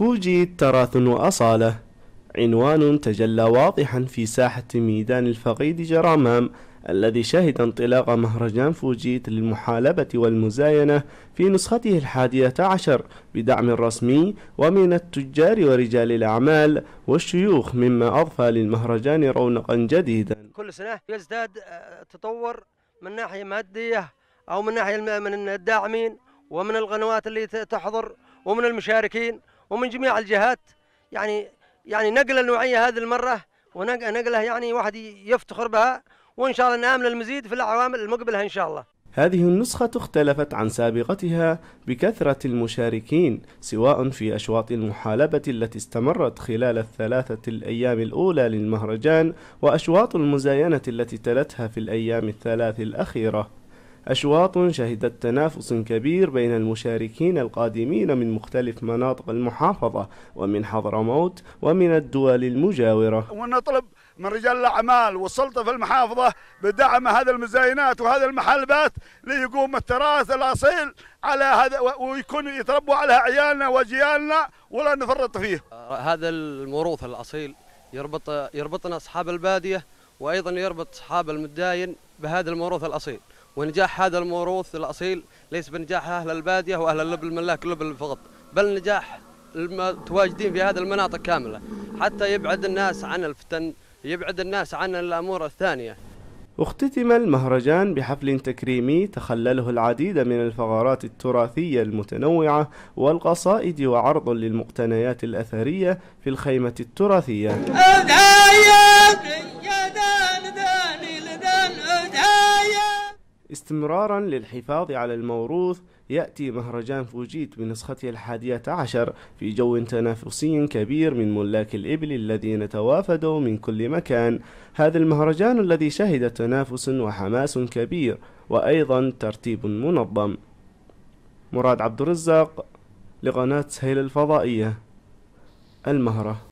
فوجئت تراث وأصالة عنوان تجلى واضحا في ساحة ميدان الفقيد جرامام الذي شهد انطلاق مهرجان فوجيت للمحالبة والمزاينة في نسخته الحادية عشر بدعم رسمي ومن التجار ورجال الأعمال والشيوخ مما أضفى للمهرجان رونقا جديدا كل سنة يزداد آه، تطور من ناحية مادية أو من ناحية من الداعمين ومن القنوات اللي تحضر ومن المشاركين ومن جميع الجهات يعني يعني نقله نوعيه هذه المره ونقله يعني واحد يفتخر بها وان شاء الله نامل المزيد في الاعوام المقبله ان شاء الله. هذه النسخة اختلفت عن سابقتها بكثرة المشاركين سواء في أشواط المحالبة التي استمرت خلال الثلاثة الأيام الأولى للمهرجان وأشواط المزاينة التي تلتها في الأيام الثلاث الأخيرة أشواط شهدت تنافس كبير بين المشاركين القادمين من مختلف مناطق المحافظة ومن حضرموت ومن الدول المجاورة ونطلب من رجال الأعمال والسلطة في المحافظة بدعم هذه المزاينات وهذه المحلبات ليقوم التراث الأصيل على هذا ويكون يتربوا عليها عيالنا وأجيالنا ولا نفرط فيه آه، هذا الموروث الأصيل يربط يربطنا أصحاب البادية وأيضا يربط اصحاب المداين بهذا الموروث الأصيل ونجاح هذا الموروث الأصيل ليس بنجاح أهل البادية وأهل اللب الملاك اللب فقط بل نجاح المتواجدين في هذه المناطق كاملة حتى يبعد الناس عن الفتن يبعد الناس عن الأمور الثانية اختتم المهرجان بحفل تكريمي تخلله العديد من الفقرات التراثية المتنوعة والقصائد وعرض للمقتنيات الأثرية في الخيمة التراثية استمرارا للحفاظ على الموروث يأتي مهرجان فوجيت بنسخته الحادية عشر في جو تنافسي كبير من ملاك الإبل الذين توافدوا من كل مكان هذا المهرجان الذي شهد تنافس وحماس كبير وأيضا ترتيب منظم مراد عبد الرزاق لقناة سهيل الفضائية المهره